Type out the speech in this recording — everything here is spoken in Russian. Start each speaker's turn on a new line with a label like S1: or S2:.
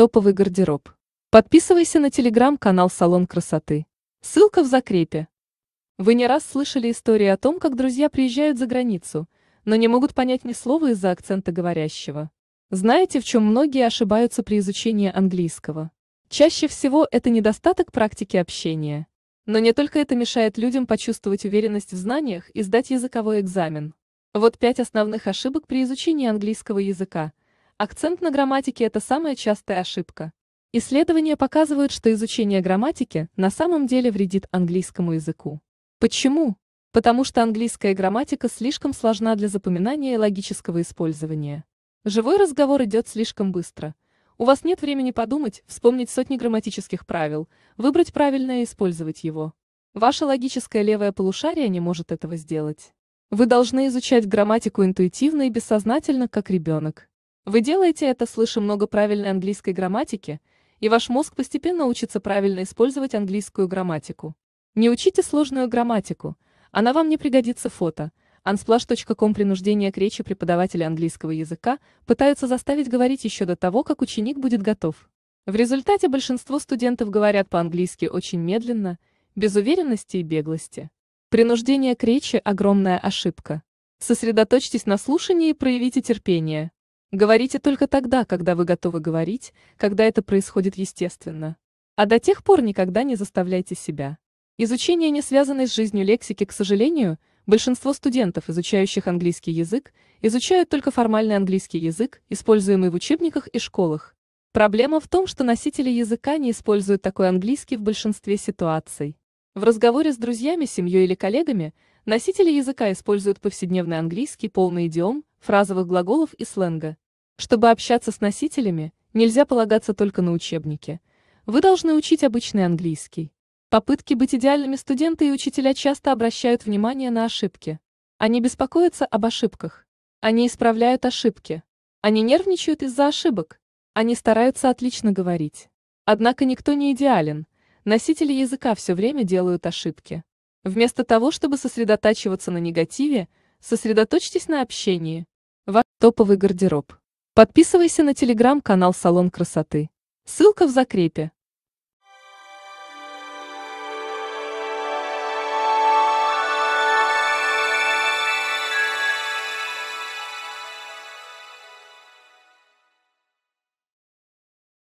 S1: Топовый гардероб. Подписывайся на телеграм-канал «Салон красоты». Ссылка в закрепе. Вы не раз слышали истории о том, как друзья приезжают за границу, но не могут понять ни слова из-за акцента говорящего. Знаете, в чем многие ошибаются при изучении английского? Чаще всего это недостаток практики общения. Но не только это мешает людям почувствовать уверенность в знаниях и сдать языковой экзамен. Вот пять основных ошибок при изучении английского языка – Акцент на грамматике – это самая частая ошибка. Исследования показывают, что изучение грамматики на самом деле вредит английскому языку. Почему? Потому что английская грамматика слишком сложна для запоминания и логического использования. Живой разговор идет слишком быстро. У вас нет времени подумать, вспомнить сотни грамматических правил, выбрать правильное и использовать его. Ваше логическое левое полушарие не может этого сделать. Вы должны изучать грамматику интуитивно и бессознательно, как ребенок. Вы делаете это, слыша много правильной английской грамматики, и ваш мозг постепенно учится правильно использовать английскую грамматику. Не учите сложную грамматику, она вам не пригодится фото. Unsplash.com принуждение к речи преподавателя английского языка пытаются заставить говорить еще до того, как ученик будет готов. В результате большинство студентов говорят по-английски очень медленно, без уверенности и беглости. Принуждение к речи – огромная ошибка. Сосредоточьтесь на слушании и проявите терпение. Говорите только тогда, когда вы готовы говорить, когда это происходит естественно. А до тех пор никогда не заставляйте себя. Изучение не связанной с жизнью лексики, к сожалению, большинство студентов, изучающих английский язык, изучают только формальный английский язык, используемый в учебниках и школах. Проблема в том, что носители языка не используют такой английский в большинстве ситуаций. В разговоре с друзьями, семьей или коллегами носители языка используют повседневный английский полный идиом, фразовых глаголов и сленга. Чтобы общаться с носителями, нельзя полагаться только на учебники. Вы должны учить обычный английский. Попытки быть идеальными студенты и учителя часто обращают внимание на ошибки. Они беспокоятся об ошибках. Они исправляют ошибки. Они нервничают из-за ошибок. Они стараются отлично говорить. Однако никто не идеален. Носители языка все время делают ошибки. Вместо того, чтобы сосредотачиваться на негативе, сосредоточьтесь на общении. Ваш топовый гардероб. Подписывайся на телеграм-канал «Салон красоты». Ссылка в закрепе.